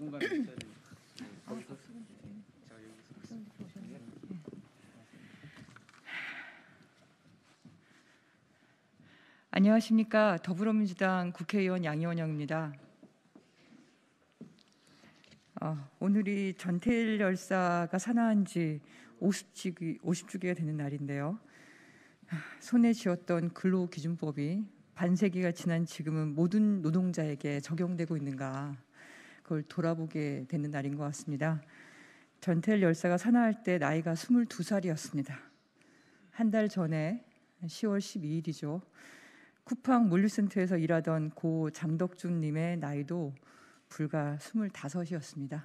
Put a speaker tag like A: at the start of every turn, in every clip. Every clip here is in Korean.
A: 자궁가 안녕하십니까 더불어민주당 국회의원 양희원영입니다. 어, 오늘이 전태일 열사가 사망한 지 50주기, 50주기가 되는 날인데요. 손에 쥐었던 근로기준법이 반세기가 지난 지금은 모든 노동자에게 적용되고 있는가 그걸 돌아보게 되는 날인 것 같습니다. 전태일 열사가 산화할 때 나이가 22살이었습니다. 한 달 전에 10월 12일이죠. 쿠팡 물류센터에서 일하던 고 장덕준님의 나이도 불과 25이었습니다.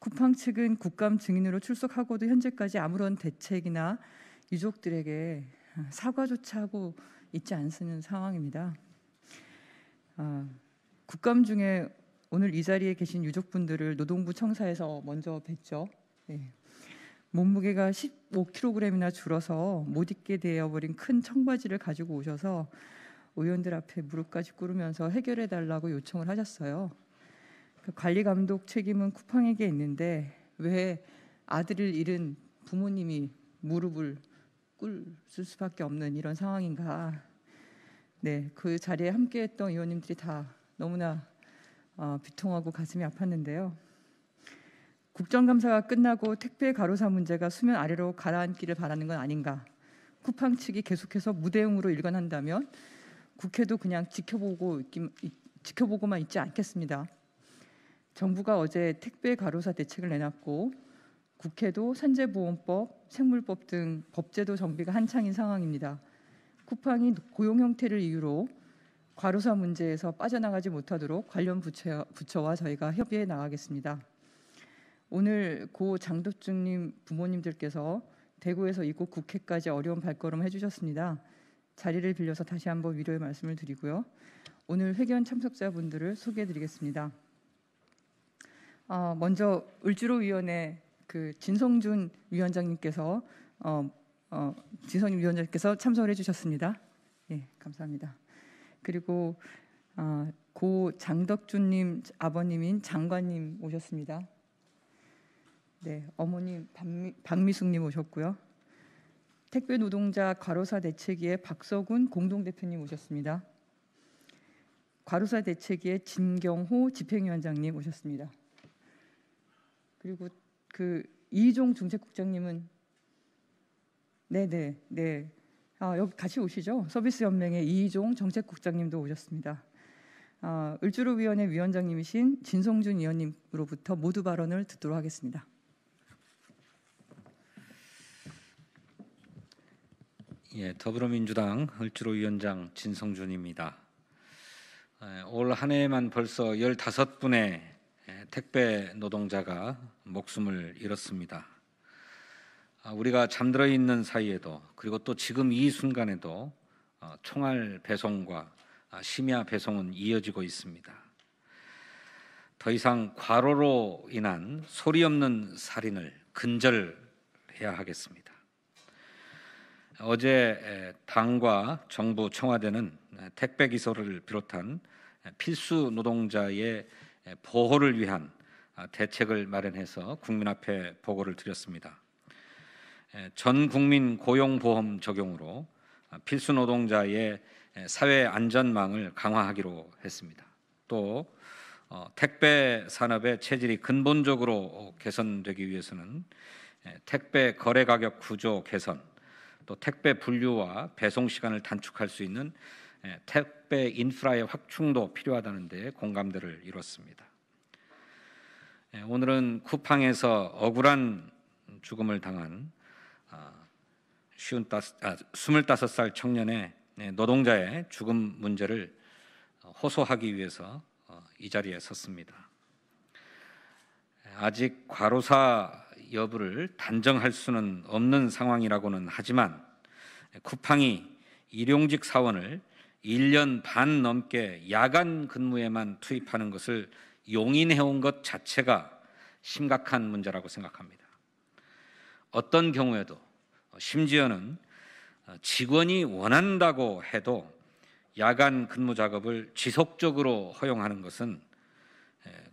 A: 쿠팡 측은 국감 증인으로 출석하고도 현재까지 아무런 대책이나 유족들에게 사과조차 하고 있지 않는 상황입니다. 어, 국감 중에 오늘 이 자리에 계신 유족분들을 노동부 청사에서 먼저 뵀죠. 네. 몸무게가 15kg이나 줄어서 못 입게 되어버린 큰 청바지를 가지고 오셔서 의원들 앞에 무릎까지 꿇으면서 해결해 달라고 요청을 하셨어요. 그 관리 감독 책임은 쿠팡에게 있는데 왜 아들을 잃은 부모님이 무릎을 꿇을 수밖에 없는 이런 상황인가. 네, 그 자리에 함께했던 의원님들이 다 너무나 어, 비통하고 가슴이 아팠는데요. 국정감사가 끝나고 택배 가로사 문제가 수면 아래로 가라앉기를 바라는 건 아닌가. 쿠팡 측이 계속해서 무대응으로 일관한다면 국회도 그냥 지켜보고 있기, 지켜보고만 있지 않겠습니다. 정부가 어제 택배 가로사 대책을 내놨고 국회도 산재보험법, 생물법 등 법제도 정비가 한창인 상황입니다. 쿠팡이 고용 형태를 이유로 과로사 문제에서 빠져나가지 못하도록 관련 부처, 부처와 저희가 협의해 나가겠습니다. 오늘 고 장덕중님 부모님들께서 대구에서 이곳 국회까지 어려운 발걸음 해주셨습니다. 자리를 빌려서 다시 한번 위로의 말씀을 드리고요. 오늘 회견 참석자분들을 소개해드리겠습니다. 어, 먼저 을주로위원회 그 진성준 위원장님께서 어, 어, 진성준 위원장님께서 참석을 해주셨습니다. 예, 감사합니다. 그리고 어, 고 장덕준님 아버님인 장관님 오셨습니다. 네, 어머님 박미, 박미숙님 오셨고요. 택배 노동자 과로사 대책위의 박서군 공동대표님 오셨습니다. 과로사 대책위의 진경호 집행위원장님 오셨습니다. 그리고 그 이종 중책국장님은 네네 네, 네, 네. 어, 여기 같이 오시죠. 서비스 연맹의 이종 정책국장님도 오셨습니다. 어, 을주로위원회 위원장님이신 진성준 위원님으로부터 모두 발언을 듣도록 하겠습니다.
B: 예, 더불어민주당 을주로 위원장 진성준입니다. 올한 해에만 벌써 15분의 택배 노동자가 목숨을 잃었습니다. 아, 우리가 잠들어 있는 사이에도 그리고 또 지금 이 순간에도 어, 총알 배송과 아, 심야 배송은 이어지고 있습니다. 더 이상 과로로 인한 소리 없는 살인을 근절해야 하겠습니다. 어제 당과 정부 청와대는 택배 기소를 비롯한 필수 노동자의 보호를 위한 아, 대책을 마련해서 국민 앞에 보고를 드렸습니다. 예, 전 국민 고용보험 적용으로 아, 필수 노동자의 예, 사회 안전망을 강화하기로 했습니다. 또 어, 택배 산업의 체질이 근본적으로 어, 개선되기 위해서는 예, 택배 거래 가격 구조 개선, 또 택배 분류와 배송 시간을 단축할 수 있는 택배 인프라의 확충도 필요하다는 데 공감대를 이뤘습니다. 오늘은 쿠팡에서 억울한 죽음을 당한 아, 아, 스물다섯 살 청년의 네, 노동자의 죽음 문제를 어, 호소하기 위해서 어, 이 자리에 섰습니다. 아직 과로사 여부를 단정할 수는 없는 상황이라고는 하지만 쿠팡이 일용직 사원을 1년 반 넘게 야간 근무에만 투입하는 것을 용인해 온것 자체가 심각한 문제라고 생각합니다. 어떤 경우에도 어, 심지어는 어, 직원이 원한다고 해도 야간 근무 작업을 지속적으로 허용하는 것은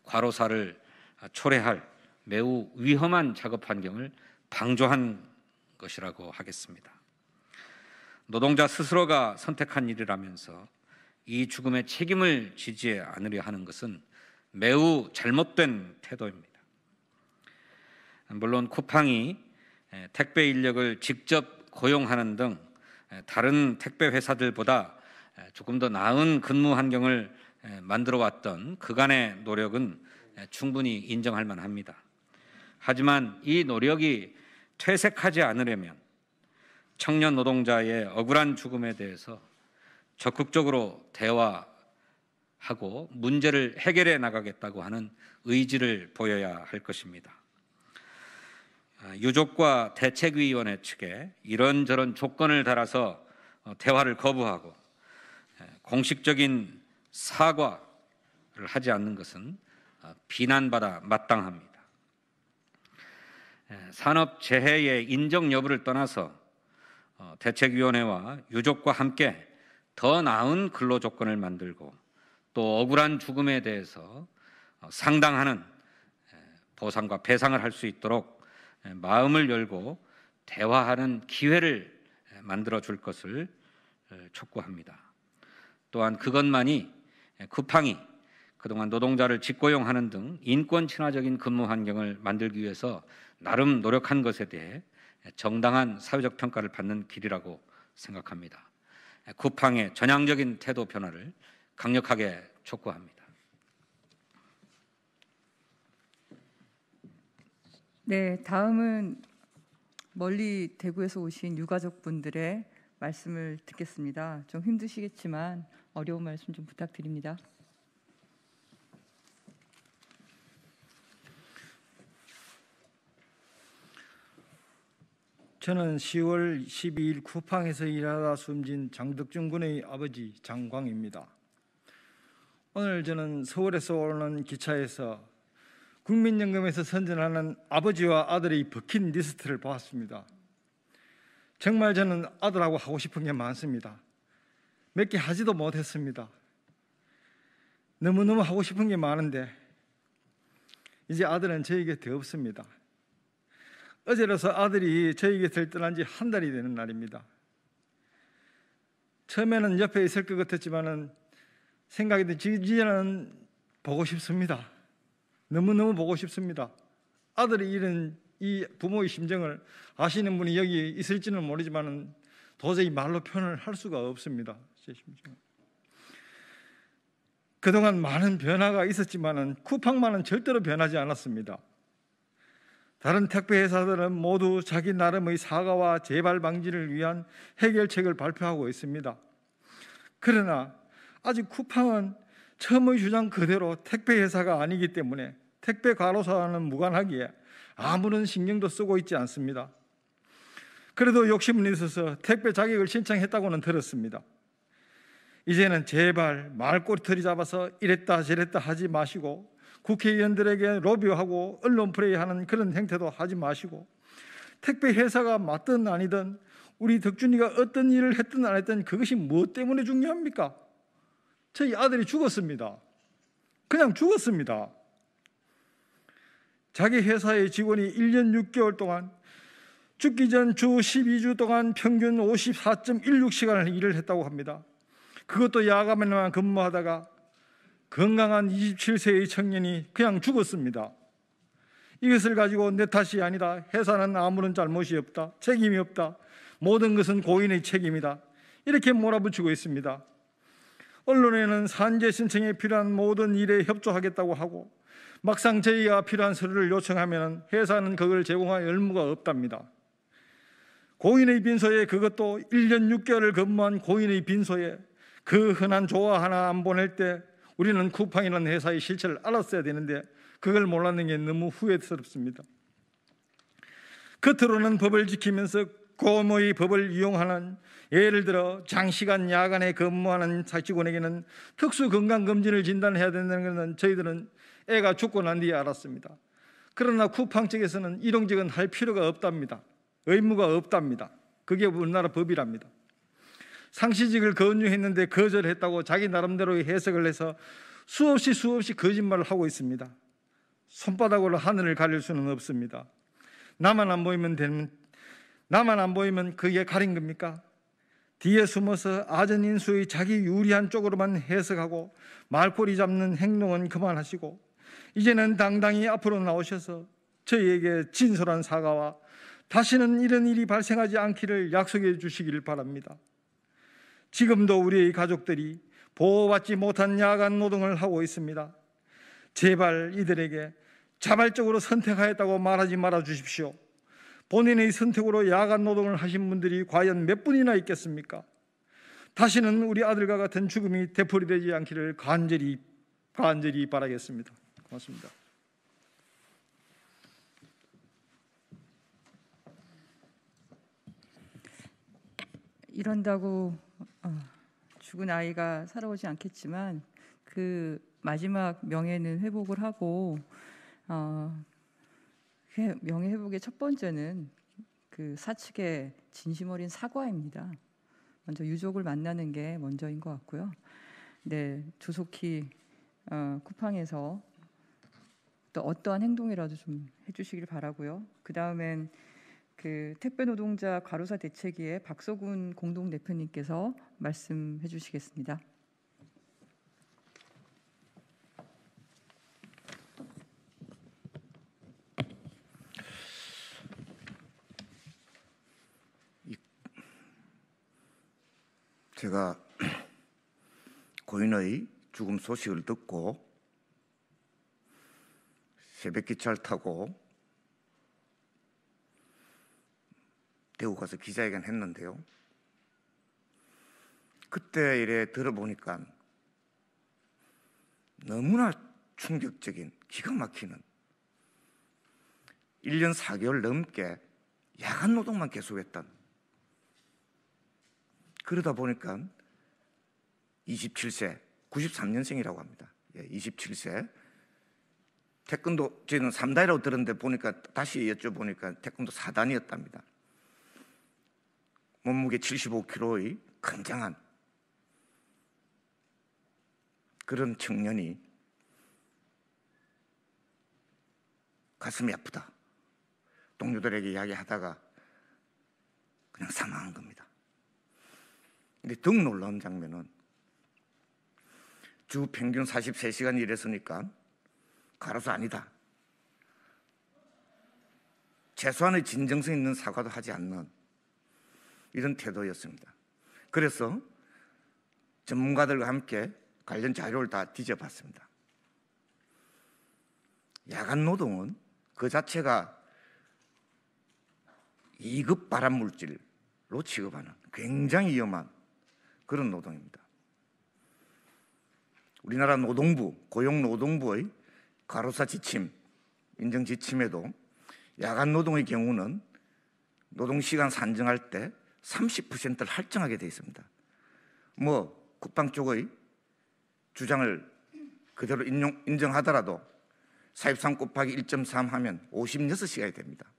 B: 과로사를 아, 초래할 매우 위험한 작업 환경을 방조한 것이라고 하겠습니다. 노동자 스스로가 선택한 일이라면서 이 죽음의 책임을 지지 않으려 하는 것은 매우 잘못된 태도입니다. 물론 쿠팡이 택배 인력을 직접 고용하는 등 다른 택배 회사들보다 조금 더 나은 근무 환경을 만들어 왔던 그간의 노력은 충분히 인정할 만합니다. 하지만 이 노력이 퇴색하지 않으려면 청년 노동자의 억울한 죽음에 대해서 적극적으로 대화하고 문제를 해결해 나가겠다고 하는 의지를 보여야 할 것입니다. 아, 유족과 대책위원회 측에 이런저런 조건을 달아서 어, 대화를 거부하고 공식적인 사과를 하지 않는 것은 아, 비난받아 마땅합니다. 산업 재해의 인정 여부를 떠나서 어, 대책위원회와 유족과 함께 더 나은 근로 조건을 만들고 또 억울한 죽음에 대해서 어, 상당하는 보상과 배상을 할 수 있도록 예, 마음을 열고 대화하는 기회를 예, 만들어 줄 것을 예, 촉구합니다. 또한 그것만이 쿠팡이 그동안 노동자를 직고용하는 등 인권 친화적인 근무 환경을 만들기 위해서 나름 노력한 것에 대해 정당한 사회적 평가를 받는 길이라고 생각합니다. 쿠팡의 전향적인 태도 변화를 강력하게 촉구합니다.
A: 네, 다음은 멀리 대구에서 오신 유가족 분들의 말씀을 듣겠습니다. 좀 힘드시겠지만 어려운 말씀 좀 부탁드립니다.
C: 저는 10월 12일 쿠팡에서 일하다 숨진 장덕준 군의 아버지 장광입니다. 오늘 저는 서울에서 오는 기차에서 국민연금에서 선전하는 아버지와 아들의 버킷리스트를 보았습니다. 정말 저는 아들하고 하고 싶은 게 많습니다. 몇 개 하지도 못했습니다. 너무너무 하고 싶은 게 많은데 이제 아들은 저에게 더 없습니다. 어제로서 아들이 저에게 들떠난 지한 달이 되는 날입니다. 처음에는 옆에 있을 것같았지만 생각이 들지 않제 보고 싶습니다. 너무너무 보고 싶습니다. 아들이 이런 이 부모의 심정을 아시는 분이 여기 있을지는 모르지만 도저히 말로 표현을 할 수가 없습니다. 제 심정. 그동안 많은 변화가 있었지만 쿠팡만은 절대로 변하지 않았습니다. 다른 택배 회사들은 모두 자기 나름의 사과와 재발 방지를 위한 해결책을 발표하고 있습니다. 그러나 아직 쿠팡은 처음의 주장 그대로 택배 회사가 아니기 때문에 택배 가로사와는 무관하기에 아무런 신경도 쓰고 있지 않습니다. 그래도 욕심은 있어서 택배 자격을 신청했다고는 들었습니다. 이제는 제발 말꼬리털이 잡아서 이랬다 저랬다 하지 마시고 국회의원들에게 로비하고 언론 프레이하는 그런 행태도 하지 마시고 택배 회사가 맞든 아니든 우리 덕준이가 어떤 일을 했든 안 했든 그것이 무엇 뭐 때문에 중요합니까? 저희 아들이 죽었습니다. 그냥 죽었습니다. 자기 회사의 직원이 1년 6개월 동안 죽기 전 주 12주 동안 평균 54.16시간을 일을 했다고 합니다. 그것도 야간에만 근무하다가 건강한 27세의 청년이 그냥 죽었습니다. 이것을 가지고 내 탓이 아니다. 회사는 아무런 잘못이 없다. 책임이 없다. 모든 것은 고인의 책임이다. 이렇게 몰아붙이고 있습니다. 언론에는 산재 신청에 필요한 모든 일에 협조하겠다고 하고 막상 저희가 필요한 서류를 요청하면 회사는 그걸 제공할 의무가 없답니다. 고인의 빈소에 그것도 1년 6개월을 근무한 고인의 빈소에 그 흔한 조화 하나 안 보낼 때 우리는 쿠팡이라는 회사의 실체를 알았어야 되는데 그걸 몰랐는 게 너무 후회스럽습니다. 겉으로는 법을 지키면서 고무의 법을 이용하는 예를 들어 장시간 야간에 근무하는 사시군에게는 특수 건강 검진을 진단해야 된다는 것은 저희들은 애가 죽고 난 뒤에 알았습니다. 그러나 쿠팡 측에서는 이런 직은할 필요가 없답니다. 의무가 없답니다. 그게 우리나라 법이랍니다. 상시직을 건유했는데 거절했다고 자기 나름대로의 해석을 해서 수없이 수없이 거짓말을 하고 있습니다. 손바닥으로 하늘을 가릴 수는 없습니다. 나만 안 보이면 되는 나만 안 보이면 그게 가린 겁니까? 뒤에 숨어서 아전인수의 자기 유리한 쪽으로만 해석하고 말꼬리 잡는 행동은 그만하시고 이제는 당당히 앞으로 나오셔서 저희에게 진솔한 사과와 다시는 이런 일이 발생하지 않기를 약속해 주시길 바랍니다. 지금도 우리의 가족들이 보호받지 못한 야간 노동을 하고 있습니다. 제발 이들에게 자발적으로 선택하였다고 말하지 말아 주십시오. 본인의 선택으로 야간 노동을 하신 분들이 과연 몇 분이나 있겠습니까? 다시는 우리 아들과 같은 죽음이 되풀이되지 않기를 간절히 간절히 바라겠습니다.
A: 고맙습니다. 이런다고 어, 죽은 아이가 살아오지 않겠지만 그 마지막 명예는 회복을 하고 어, 명예 회복의 첫 번째는 그 사측의 진심 어린 사과입니다. 먼저 유족을 만나는 게 먼저인 것 같고요. 네, 조속히 어, 쿠팡에서 또 어떠한 행동이라도 좀 해주시길 바라고요. 그 다음엔 그 택배 노동자 과로사 대책위의 박서군 공동 대표님께서 말씀해 주시겠습니다.
D: 제가 고인의 죽음 소식을 듣고 새벽 기차를 타고 대구 가서 기자회견 했는데요. 그때 이래 들어보니까 너무나 충격적인 기가 막히는 1년 4개월 넘게 야간 노동만 계속했던 그러다 보니까 27세, 93년생이라고 합니다. 예, 27세. 태권도 저희는 3단이라고 들었는데 보니까 다시 여쭤보니까 태권도 4단이었답니다. 몸무게 75kg의 굉장한 그런 청년이 가슴이 아프다. 동료들에게 이야기하다가 그냥 사망한 겁니다. 근데 더 놀라운 장면은 주 평균 43시간 일했으니까 가로수 아니다. 최소한의 진정성 있는 사과도 하지 않는 이런 태도였습니다. 그래서 전문가들과 함께 관련 자료를 다 뒤져봤습니다. 야간 노동은 그 자체가 2급 발암 물질로 취급하는 굉장히 위험한 그런 노동입니다. 우리나라 노동부, 고용노동부의 가로사 지침, 인정 지침에도 야간 노동의 경우는 노동 시간 산정할 때 30%를 할증하게 되어 있습니다. 뭐 국방 쪽의 주장을 그대로 인용, 인정하더라도 43 곱하기 1.3 하면 56시간이 됩니다.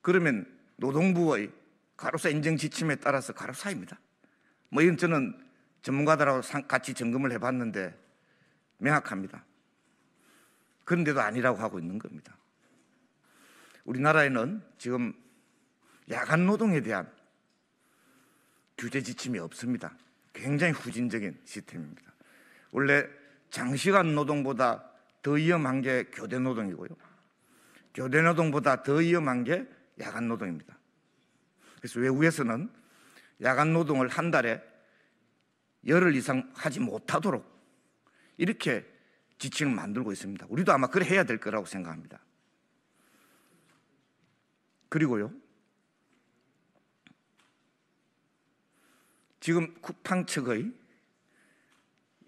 D: 그러면 노동부의 가로사 인증 지침에 따라서 가로사입니다. 뭐 이건 저는 전문가들하고 같이 점검을 해봤는데 명확합니다. 그런데도 아니라고 하고 있는 겁니다. 우리나라에는 지금 야간 노동에 대한 규제 지침이 없습니다. 굉장히 후진적인 시스템입니다. 원래 장시간 노동보다 더 위험한 게 교대 노동이고요. 교대 노동보다 더 위험한 게 야간 노동입니다. 그래서 외국에서는 야간 노동을 한 달에 열흘 이상 하지 못하도록 이렇게 지침을 만들고 있습니다. 우리도 아마 그래 해야 될 거라고 생각합니다. 그리고요. 지금 쿠팡 측의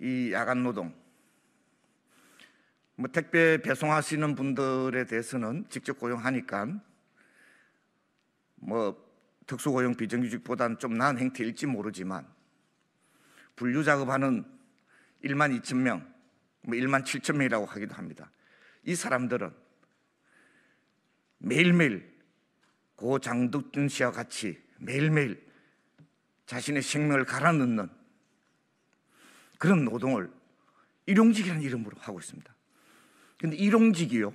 D: 이 야간 노동 뭐 택배 배송하시는 분들에 대해서는 직접 고용하니까 뭐 특수고용 비정규직보다는 좀 나은 행태일지 모르지만 분류 작업하는 1만 2천 명, 뭐 1만 7천 명이라고 하기도 합니다. 이 사람들은 매일매일 고 장덕준 씨와 같이 매일매일 자신의 생명을 갈아넣는 그런 노동을 일용직이라는 이름으로 하고 있습니다. 그런데 일용직이요.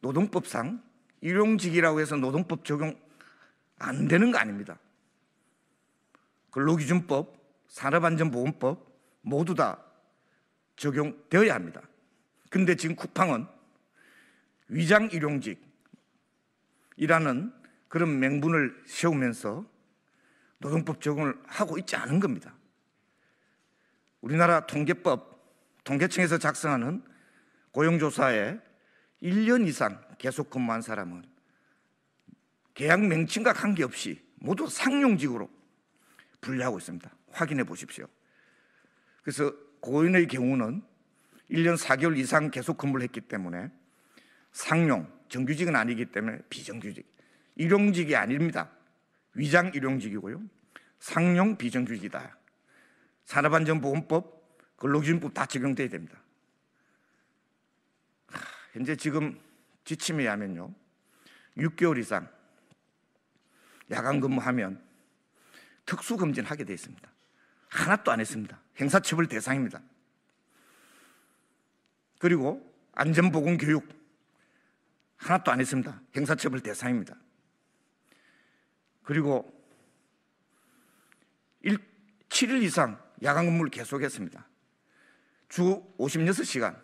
D: 노동법상 일용직이라고 해서 노동법 적용 안 되는 거 아닙니다. 근로기준법, 산업안전보건법 모두 다 적용되어야 합니다. 근데 지금 쿠팡은 위장 일용직이라는 그런 명분을 세우면서 노동법 적용을 하고 있지 않은 겁니다. 우리나라 통계법, 통계청에서 작성하는 고용조사에 1년 이상 계속 근무한 사람은 계약 명칭과 관계없이 모두 상용직으로 분류하고 있습니다. 확인해 보십시오. 그래서 고인의 경우는 1년 4개월 이상 계속 근무를 했기 때문에 상용, 정규직은 아니기 때문에 비정규직, 일용직이 아닙니다. 위장 일용직이고요. 상용 비정규직이다. 산업안전보건법, 근로기준법 다 적용돼야 됩니다. 현재 지금 지침에 의 하면요 6개월 이상 야간 근무하면 특수 검진를 하게 되어 있습니다. 하나도 안 했습니다. 행사처벌 대상입니다. 그리고 안전보건 교육 하나도 안 했습니다. 행사처벌 대상입니다. 그리고 1, 7일 이상 야간 근무를 계속했습니다. 주 56시간,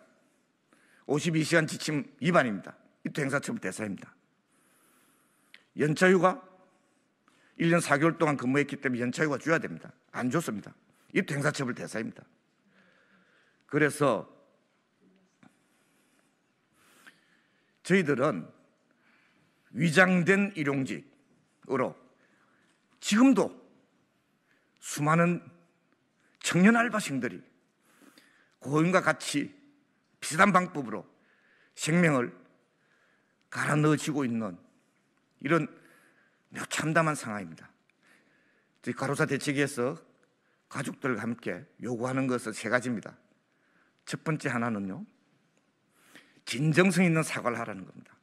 D: 52시간 지침 위반입니다. 이때 행사처분 대사입니다. 연차휴가 1년 4개월 동안 근무했기 때문에 연차휴가 줘야 됩니다. 안 줬습니다. 이때 행사처분 대사입니다. 그래서 저희들은 위장된 일용직으로 지금도 수많은 청년 알바생들이 고인과 같이 비슷한 방법으로 생명을 갈아 넣어지고 있는 이런 매 참담한 상황입니다. 저희 가로사 대책위에서 가족들과 함께 요구하는 것은 세 가지입니다. 첫 번째 하나는요, 진정성 있는 사과를 하라는 겁니다.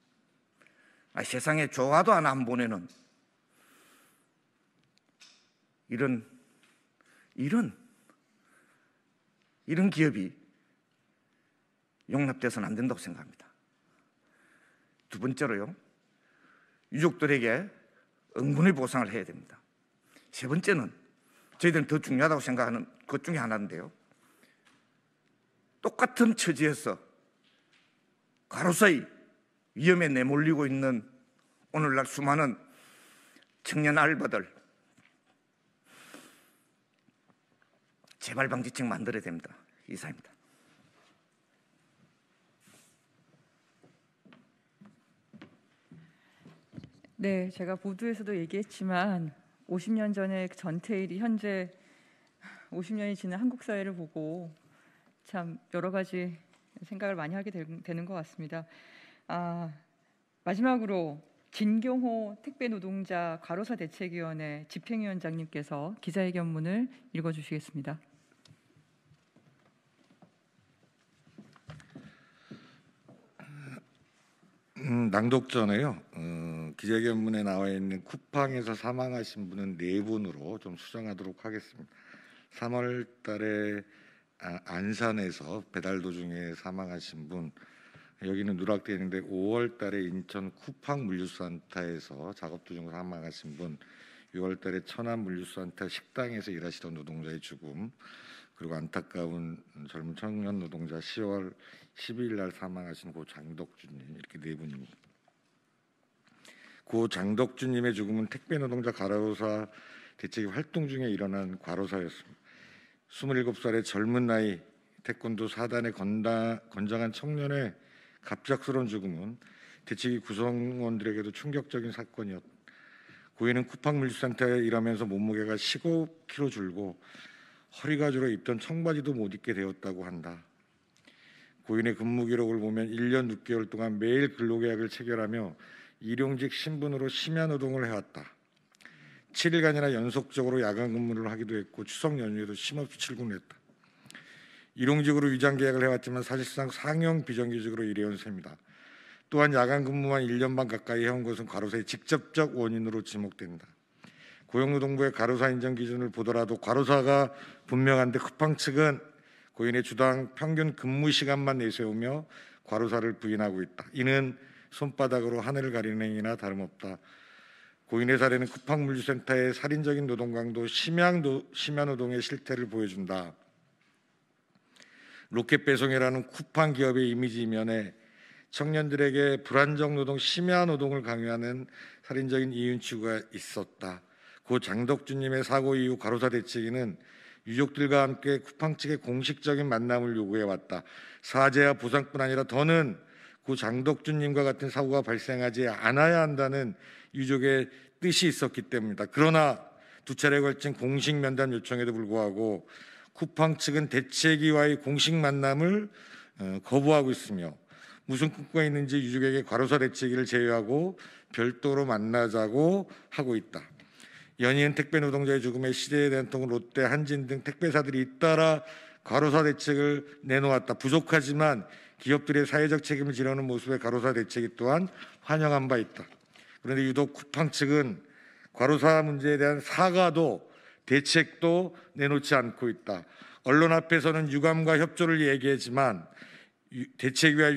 D: 아, 세상에 조화도 하나 안 보내는 이런 이런 이런 기업이 용납돼서는 안 된다고 생각합니다. 두 번째로요. 유족들에게 응분의 보상을 해야 됩니다. 세 번째는 저희들은 더 중요하다고 생각하는 것 중에 하나인데요. 똑같은 처지에서 가로사이 위험에 내몰리고 있는 오늘날 수많은 청년 알바들 재발 방지책 만들어야 됩니다. 이사입니다.
A: 네, 제가 보도에서도 얘기했지만 50년 전에 그 전태일이 현재 50년이 지난 한국 사회를 보고 참 여러 가지 생각을 많이 하게 되는 것 같습니다. 아, 마지막으로 진경호 택배 노동자 과로사 대책위원회 집행위원장님께서 기자회견문을 읽어주시겠습니다.
E: 음, 낭독 전에요. 어, 기자견문에 나와 있는 쿠팡에서 사망하신 분은 네 분으로 좀 수정하도록 하겠습니다. 3월 달에 아, 안산에서 배달 도중에 사망하신 분 여기는 누락되 있는데 5월 달에 인천 쿠팡 물류센터에서 작업 도중 사망하신 분 6월 달에 천안 물류센터 식당에서 일하시던 노동자의 죽음 그리고 안타까운 젊은 청년 노동자 10월 12일 날 사망하신 고 장덕준님 이렇게 네 분입니다. 고장덕주님의 죽음은 택배 노동자 과로사 대책 이 활동 중에 일어난 과로사였습니다. 27살의 젊은 나이 태권도 사단의 건다, 건장한 청년의 갑작스러운 죽음은 대책위 구성원들에게도 충격적인 사건이었다. 고인은 쿠팡물산타에 일하면서 몸무게가 15kg 줄고 허리가 줄어 입던 청바지도 못 입게 되었다고 한다. 고인의 근무 기록을 보면 1년 6개월 동안 매일 근로계약을 체결하며 일용직 신분으로 심야 노동을 해왔다. 7일간이나 연속적으로 야간 근무를 하기도 했고 추석 연휴에도 심없이 출근했다. 일용직으로 위장 계약을 해왔지만 사실상 상용 비정규직으로 일해온 셈이다. 또한 야간 근무만 1년 반 가까이 해온 것은 과로사의 직접적 원인으로 지목된다. 고용노동부의 과로사 인정 기준을 보더라도 과로사가 분명한데 쿠팡 측은 고인의 주당 평균 근무 시간만 내세우며 과로사를 부인하고 있다. 이는 손바닥으로 하늘을 가리는 행위나 다름없다. 고인의 사례는 쿠팡물류센터의 살인적인 노동강도 심양도, 심야노동의 실태를 보여준다. 로켓 배송이라는 쿠팡 기업의 이미지 이면에 청년들에게 불안정 노동, 심야 노동을 강요하는 살인적인 이윤 추구가 있었다. 고장덕주님의 사고 이후 가로사 대책위는 유족들과 함께 쿠팡 측의 공식적인 만남을 요구해 왔다. 사죄와 보상뿐 아니라 더는 고 그 장덕준님과 같은 사고가 발생하지 않아야 한다는 유족의 뜻이 있었기 때문입다 그러나 두 차례 걸친 공식 면담 요청에도 불구하고 쿠팡 측은 대책위와의 공식 만남을 어, 거부하고 있으며 무슨 꿈과 있는지 유족에게 과로사 대책위를 제외하고 별도로 만나자고 하고 있다. 연이 택배 노동자의 죽음에 시대에 대한 통을 롯데, 한진 등 택배사들이 잇따라 과로사 대책을 내놓았다. 부족하지만 기업들의 사회적 책임을 지려는 모습의 과로사 대책이 또한 환영한 바 있다. 그런데 유독 쿠팡 측은 과로사 문제에 대한 사과도 대책도 내놓지 않고 있다. 언론 앞에서는 유감과 협조를 얘기했지만 대책위와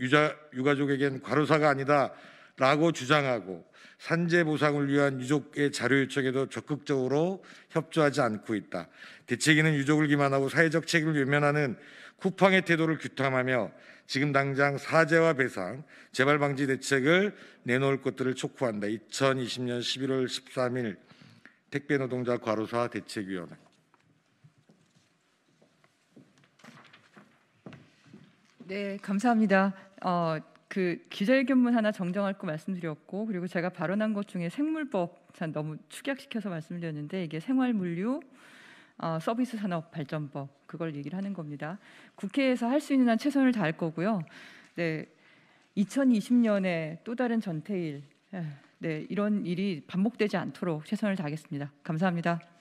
E: 유자, 유가족에겐 과로사가 아니다 라고 주장하고 산재 보상을 위한 유족의 자료 요청에도 적극적으로 협조하지 않고 있다. 대책위는 유족을 기만하고 사회적 책임을 외면하는 쿠팡의 태도를 규탄하며 지금 당장 사죄와 배상, 재발 방지 대책을 내놓을 것들을 촉구한다. 2020년 11월 13일 택배 노동자 과로사 대책위원회.
A: 네, 감사합니다. 어, 그 기자회견문 하나 정정할 거 말씀드렸고 그리고 제가 발언한 것 중에 생물법 참 너무 축약시켜서 말씀드렸는데 이게 생활물류 어, 서비스 산업 발전법 그걸 얘기를 하는 겁니다. 국회에서 할 수 있는 한 최선을 다할 거고요. 네, 2020년에 또 다른 전태일 네, 네, 이런 일이 반복되지 않도록 최선을 다하겠습니다. 감사합니다.